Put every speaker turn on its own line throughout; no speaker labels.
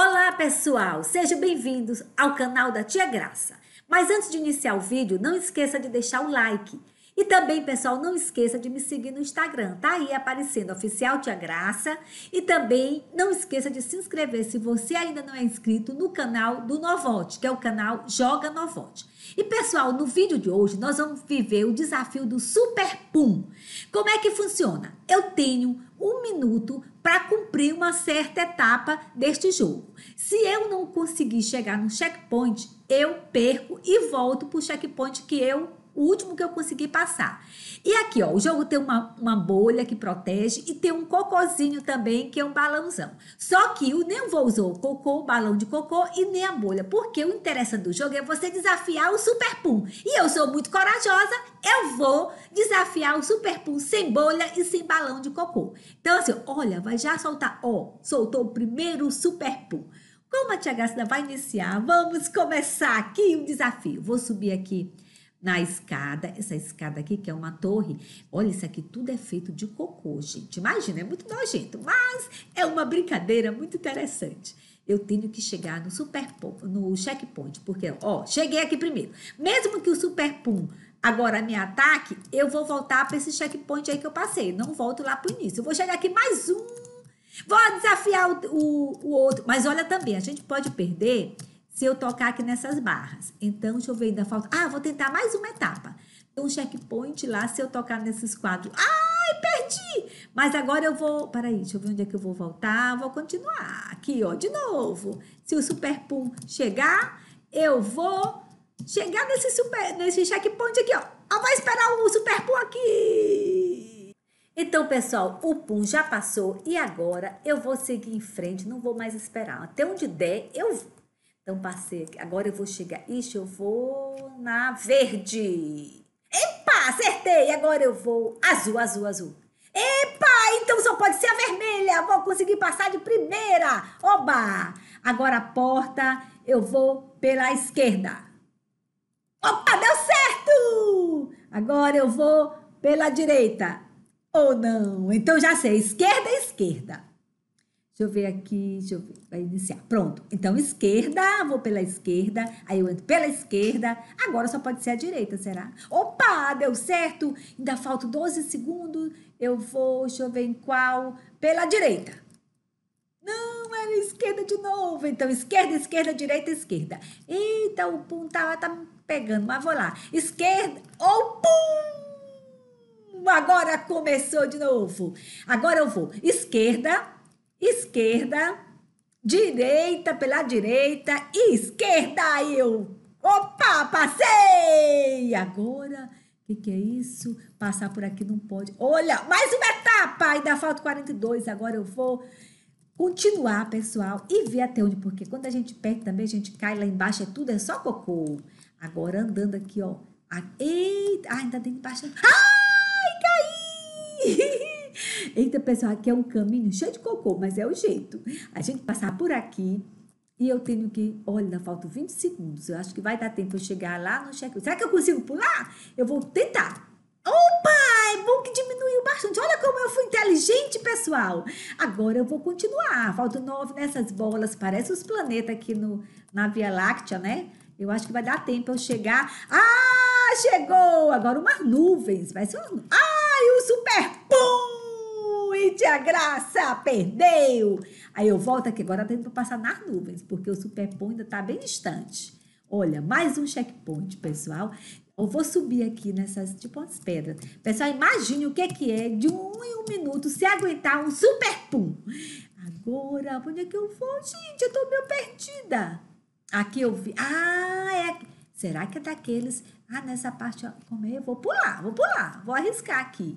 Olá pessoal, sejam bem-vindos ao canal da Tia Graça. Mas antes de iniciar o vídeo, não esqueça de deixar o like. E também, pessoal, não esqueça de me seguir no Instagram, tá aí aparecendo Oficial Tia Graça. E também não esqueça de se inscrever se você ainda não é inscrito no canal do Novote, que é o canal Joga Novote. E pessoal, no vídeo de hoje nós vamos viver o desafio do Super Pum. Como é que funciona? Eu tenho um minuto para cumprir uma certa etapa deste jogo. Se eu não conseguir chegar no checkpoint, eu perco e volto para o checkpoint que eu o último que eu consegui passar. E aqui, ó, o jogo tem uma, uma bolha que protege e tem um cocôzinho também, que é um balãozão. Só que eu nem vou usar o cocô, o balão de cocô e nem a bolha, porque o interessante do jogo é você desafiar o Super Pum. E eu sou muito corajosa, eu vou desafiar o Super Pum sem bolha e sem balão de cocô. Então, assim, olha, vai já soltar, ó, soltou o primeiro Super Pum. Como a Tia Gasta vai iniciar, vamos começar aqui o um desafio. Vou subir aqui na escada, essa escada aqui que é uma torre. Olha, isso aqui tudo é feito de cocô, gente. Imagina, é muito nojento, mas é uma brincadeira muito interessante. Eu tenho que chegar no super no checkpoint, porque ó, cheguei aqui primeiro. Mesmo que o super pum agora me ataque, eu vou voltar para esse checkpoint aí que eu passei. Não volto lá para o início. Eu vou chegar aqui mais um. Vou desafiar o, o, o outro. Mas olha também, a gente pode perder se eu tocar aqui nessas barras. Então, deixa eu ver, ainda falta. Ah, vou tentar mais uma etapa. Tem então, um checkpoint lá, se eu tocar nesses quadros. Ai, perdi! Mas agora eu vou. Peraí, deixa eu ver onde é que eu vou voltar. Vou continuar aqui, ó, de novo. Se o super pum chegar, eu vou chegar nesse, super, nesse checkpoint aqui, ó. Ah, vai esperar o super pum aqui! Então, pessoal, o pum já passou e agora eu vou seguir em frente, não vou mais esperar. Até onde der, eu então, passei. Agora eu vou chegar. Ixi, eu vou na verde. Epa, acertei. Agora eu vou azul, azul, azul. Epa, então só pode ser a vermelha. Vou conseguir passar de primeira. Oba! Agora a porta, eu vou pela esquerda. Opa, deu certo! Agora eu vou pela direita. Ou oh, não? Então já sei, esquerda, esquerda. Deixa eu ver aqui, deixa eu ver, vai iniciar. Pronto. Então, esquerda, vou pela esquerda, aí eu entro pela esquerda, agora só pode ser a direita, será? Opa, deu certo, ainda falta 12 segundos, eu vou, deixa eu ver em qual, pela direita. Não, era esquerda de novo. Então, esquerda, esquerda, direita, esquerda. Eita, o pum tá, tá me pegando, mas vou lá. Esquerda, ou pum! Agora começou de novo. Agora eu vou esquerda, esquerda, direita pela direita, esquerda. Eu, opa, passei! Agora, o que, que é isso? Passar por aqui não pode. Olha, mais uma etapa! Ainda falta 42. Agora eu vou continuar, pessoal, e ver até onde, porque quando a gente perde também, a gente cai lá embaixo, é tudo, é só cocô. Agora andando aqui, ó. Eita, ainda tem que baixar. Ai, caí! Eita, pessoal, aqui é um caminho cheio de cocô, mas é o jeito. A gente passar por aqui e eu tenho que. Olha, falta 20 segundos. Eu acho que vai dar tempo eu chegar lá no check -in. Será que eu consigo pular? Eu vou tentar. Opa, é bom que diminuiu bastante. Olha como eu fui inteligente, pessoal. Agora eu vou continuar. Falta nove nessas bolas. Parece os planetas aqui no, na Via Láctea, né? Eu acho que vai dar tempo eu chegar. Ah, chegou! Agora umas nuvens. Vai ser um. Ai, o super pum! gente, a graça perdeu. Aí eu volto aqui, agora tá tendo para passar nas nuvens, porque o superpão ainda tá bem distante. Olha, mais um checkpoint, pessoal. Eu vou subir aqui nessas, tipo umas pedras. Pessoal, imagine o que, é que é de um em um minuto se aguentar um super pum. Agora, onde é que eu vou? Gente, eu tô meio perdida. Aqui eu vi. Ah, é. Será que é daqueles? Ah, nessa parte, como é? Eu vou pular, vou pular, vou arriscar aqui.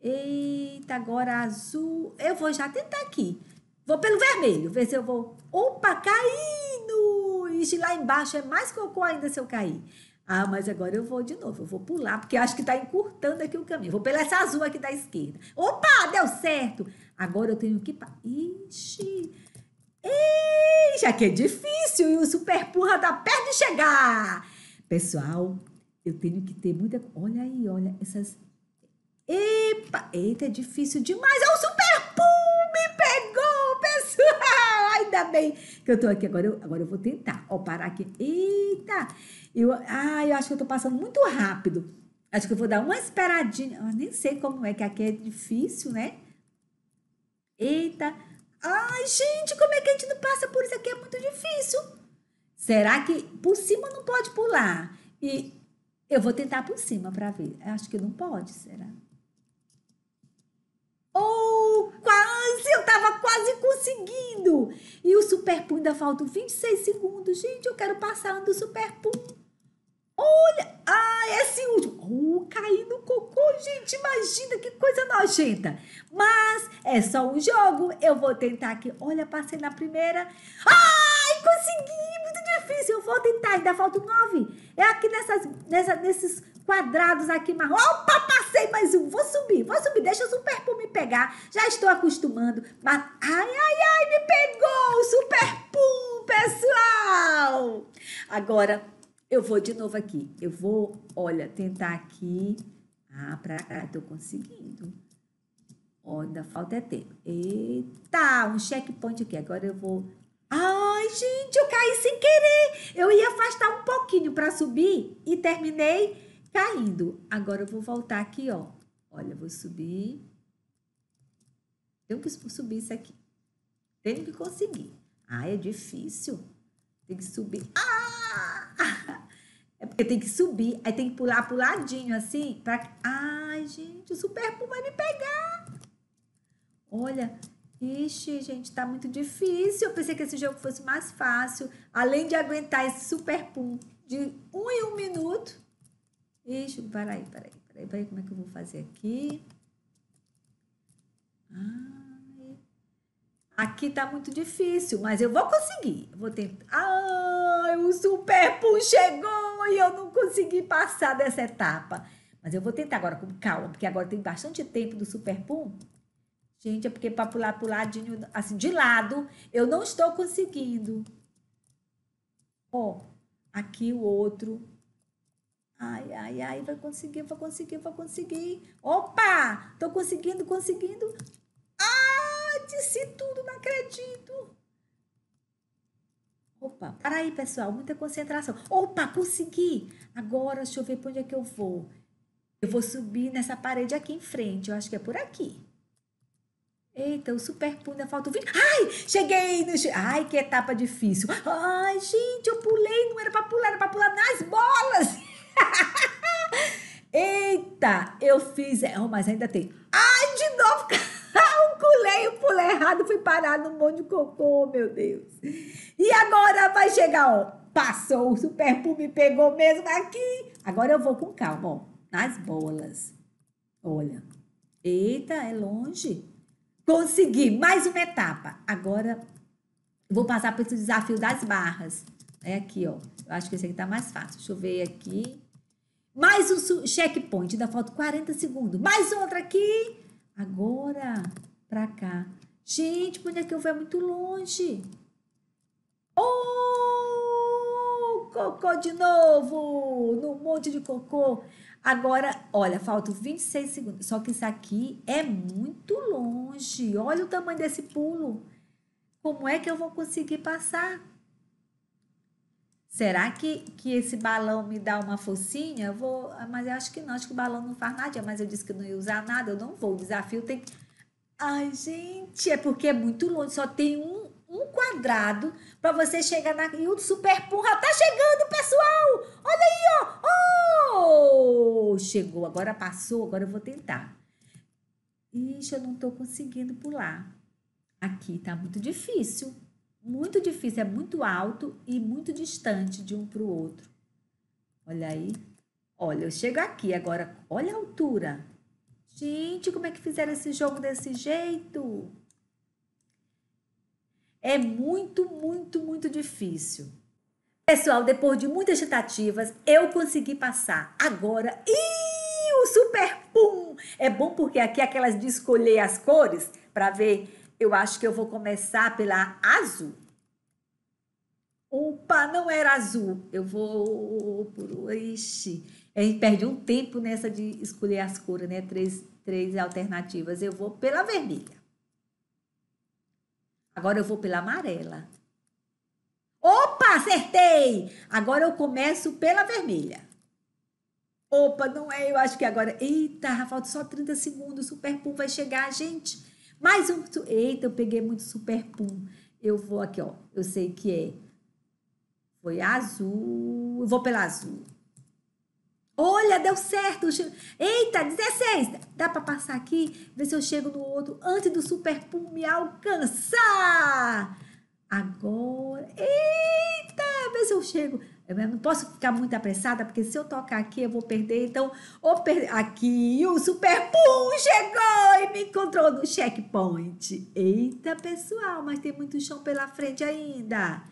Eita, agora azul. Eu vou já tentar aqui. Vou pelo vermelho, ver se eu vou. Opa, caindo! Ixi, lá embaixo é mais cocô ainda se eu cair. Ah, mas agora eu vou de novo, eu vou pular, porque acho que está encurtando aqui o caminho. Vou pela essa azul aqui da esquerda. Opa, deu certo! Agora eu tenho que. Ixi! Ei, já que é difícil e o superpurra tá perto de chegar! Pessoal, eu tenho que ter muita. Olha aí, olha essas Epa, eita, é difícil demais. É o Super Pum, me pegou, pessoal. Ainda bem que eu tô aqui. Agora eu, agora eu vou tentar. Ó, parar aqui. Eita, eu, ah, eu acho que eu tô passando muito rápido. Acho que eu vou dar uma esperadinha. Eu nem sei como é que aqui é difícil, né? Eita. Ai, gente, como é que a gente não passa por isso aqui? É muito difícil. Será que por cima não pode pular? E eu vou tentar por cima para ver. Acho que não pode, será? Oh, quase! Eu tava quase conseguindo! E o super pum ainda falta 26 segundos. Gente, eu quero passar do super pum. Olha! Ah, esse último! Oh, caí no cocô, gente! Imagina que coisa nojenta! Mas é só um jogo. Eu vou tentar aqui. Olha, passei na primeira. Ai, consegui! Muito difícil. Eu vou tentar. Ainda falta nove. É aqui nessas, nessa, nesses quadrados aqui marrom. Opa, passei mais um. Vou subir, vou subir. Deixa o Super Poo me pegar. Já estou acostumando. Mas, ai, ai, ai, me pegou o Super Poo, pessoal. Agora, eu vou de novo aqui. Eu vou, olha, tentar aqui. Ah, pra cá, ah, estou conseguindo. Ó, ainda falta é tempo. Eita, um checkpoint aqui. Agora eu vou... Ai, gente, eu caí sem querer. Eu ia afastar um pouquinho para subir e terminei caindo. Tá Agora eu vou voltar aqui, ó. Olha, vou subir. Tenho que subir isso aqui. Tenho que conseguir. Ah, é difícil. Tem que subir. Ah! É porque tem que subir, aí tem que pular pro ladinho, assim, pra... Ai, gente, o Super puma vai me pegar! Olha, ixi, gente, tá muito difícil. Eu pensei que esse jogo fosse mais fácil. Além de aguentar esse Super Pum de um em um minuto, Deixa, para aí, para aí, como é que eu vou fazer aqui? Ai. Aqui tá muito difícil, mas eu vou conseguir. Eu vou tentar. Ah, o super pull chegou e eu não consegui passar dessa etapa. Mas eu vou tentar agora com calma, porque agora tem bastante tempo do super pull. Gente, é porque para pular pro ladinho, assim, de lado, eu não estou conseguindo. Ó, aqui o outro Ai, ai, ai, vai conseguir, vai conseguir, vai conseguir. Opa! Tô conseguindo, conseguindo. Ah, disse tudo, não acredito. Opa, para aí, pessoal, muita concentração. Opa, consegui. Agora, deixa eu ver para onde é que eu vou. Eu vou subir nessa parede aqui em frente, eu acho que é por aqui. Eita, o superpulo ainda falta o vídeo. Ai, cheguei no... Ai, que etapa difícil. Ai, gente, eu pulei, não era para pular, era para pular nas bolas. Eita, eu fiz. É, oh, mas ainda tem. Ai, de novo, calculei, eu pulei errado, fui parar no monte de cocô, meu Deus. E agora vai chegar, ó. Passou, o Super me pegou mesmo aqui. Agora eu vou com calma, ó. Nas bolas. Olha. Eita, é longe. Consegui, mais uma etapa. Agora vou passar para esse desafio das barras. É aqui, ó. Eu acho que esse aqui tá mais fácil. Deixa eu ver aqui. Mais um checkpoint, dá falta 40 segundos. Mais outra aqui. Agora, pra cá. Gente, é que vou? É muito longe. Oh! Cocô de novo! No monte de cocô. Agora, olha, faltam 26 segundos. Só que isso aqui é muito longe. Olha o tamanho desse pulo. Como é que eu vou conseguir passar? Será que, que esse balão me dá uma focinha? Eu vou, mas eu acho que não, acho que o balão não faz nada. Mas eu disse que não ia usar nada, eu não vou. O desafio tem. Ai, gente, é porque é muito longe, só tem um, um quadrado para você chegar na. E o super porra tá chegando, pessoal! Olha aí, ó! Oh! Chegou, agora passou, agora eu vou tentar. Ixi, eu não tô conseguindo pular. Aqui tá muito difícil muito difícil, é muito alto e muito distante de um para o outro. Olha aí. Olha, eu chego aqui agora. Olha a altura. Gente, como é que fizeram esse jogo desse jeito? É muito, muito, muito difícil. Pessoal, depois de muitas tentativas, eu consegui passar. Agora, ih, o super pum! É bom porque aqui é aquelas de escolher as cores para ver eu acho que eu vou começar pela azul. Opa, não era azul. Eu vou por. Ixi. A gente perde um tempo nessa de escolher as cores, né? Três, três alternativas. Eu vou pela vermelha. Agora eu vou pela amarela. Opa, acertei! Agora eu começo pela vermelha. Opa, não é, eu acho que agora. Eita, falta só 30 segundos, o Super Pool vai chegar, gente. Mais um. Eita, eu peguei muito super pum. Eu vou aqui, ó. Eu sei que é. Foi azul. Eu vou pela azul. Olha, deu certo. Eita, 16. Dá para passar aqui? Ver se eu chego no outro antes do super pum me alcançar. Agora. Eita, ver se eu chego. Eu né? não posso ficar muito apressada, porque se eu tocar aqui eu vou perder. Então, per... aqui o Super Pum chegou e me encontrou no checkpoint. Eita, pessoal, mas tem muito chão pela frente ainda.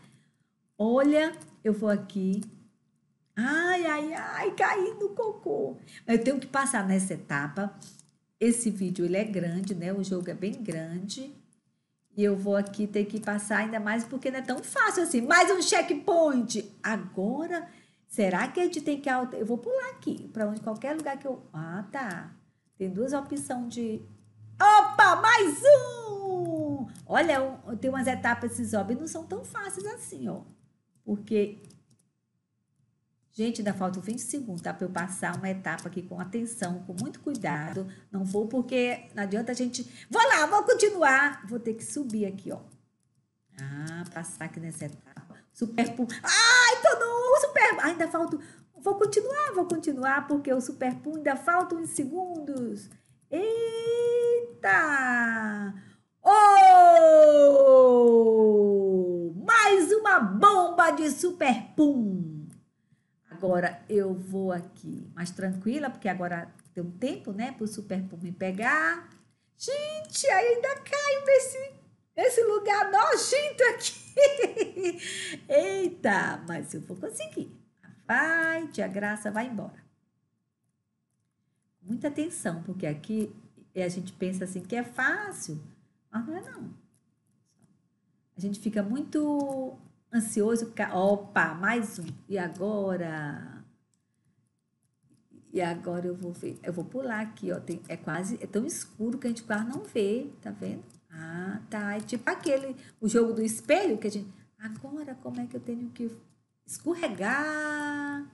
Olha, eu vou aqui. Ai, ai, ai, caí no cocô. Eu tenho que passar nessa etapa. Esse vídeo ele é grande, né? O jogo é bem grande. E eu vou aqui ter que passar ainda mais porque não é tão fácil assim. Mais um checkpoint. Agora, será que a gente tem que. Eu vou pular aqui, para onde qualquer lugar que eu. Ah, tá. Tem duas opções de. Opa, mais um! Olha, tem umas etapas esses hobbies não são tão fáceis assim, ó. Porque Gente, ainda falta 20 segundos, tá? Para eu passar uma etapa aqui com atenção, com muito cuidado. Não vou porque não adianta a gente. Vou lá, vou continuar. Vou ter que subir aqui, ó. Ah, passar aqui nessa etapa. Super pum. Ai, tô no super. Ah, ainda falta. Vou continuar, vou continuar, porque o super pum ainda falta uns segundos. Eita! Oh! Mais uma bomba de super pum! agora eu vou aqui mais tranquila, porque agora tem um tempo, né, para o Superpool me pegar. Gente, ainda caiu nesse, nesse lugar nojento aqui. Eita, mas eu vou conseguir. Vai, tia Graça, vai embora. Muita atenção, porque aqui é, a gente pensa assim que é fácil, mas não é não. A gente fica muito ansioso, porque, opa, mais um. E agora? E agora eu vou ver. Eu vou pular aqui, ó. Tem, é quase, é tão escuro que a gente quase não vê, tá vendo? Ah, tá. É tipo aquele, o jogo do espelho que a gente. Agora como é que eu tenho que escorregar?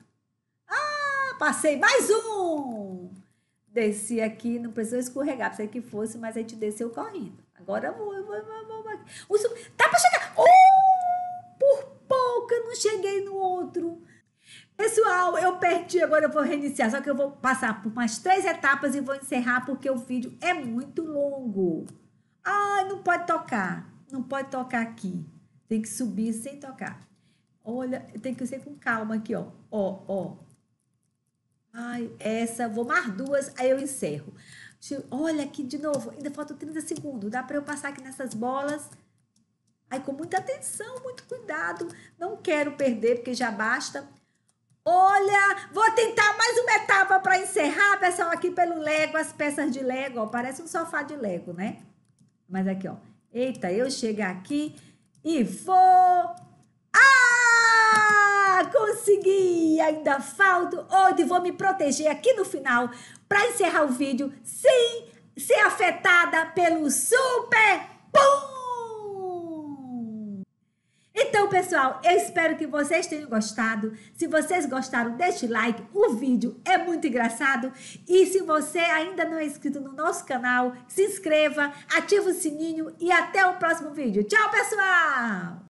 Ah, passei mais um! Desci aqui, não precisou escorregar, pensei que fosse, mas a gente desceu correndo. Agora eu vou, eu vou, eu vou, eu vou. Tá pra chegar! Uh! porque eu não cheguei no outro. Pessoal, eu perdi, agora eu vou reiniciar. Só que eu vou passar por mais três etapas e vou encerrar porque o vídeo é muito longo. Ai, ah, não pode tocar. Não pode tocar aqui. Tem que subir sem tocar. Olha, tem que ser com calma aqui, ó. Ó, ó. Ai, essa, vou mais duas, aí eu encerro. Olha aqui de novo, ainda falta 30 segundos. Dá para eu passar aqui nessas bolas. Aí, com muita atenção, muito cuidado, não quero perder, porque já basta. Olha, vou tentar mais uma etapa para encerrar, pessoal, aqui pelo Lego, as peças de Lego, ó, parece um sofá de Lego, né? Mas aqui, ó. Eita, eu chego aqui e vou. Ah! Consegui! Ainda falta oito e vou me proteger aqui no final para encerrar o vídeo sem ser afetada pelo super. Pum! pessoal, eu espero que vocês tenham gostado. Se vocês gostaram, deixe like. O vídeo é muito engraçado. E se você ainda não é inscrito no nosso canal, se inscreva, ative o sininho e até o próximo vídeo. Tchau, pessoal!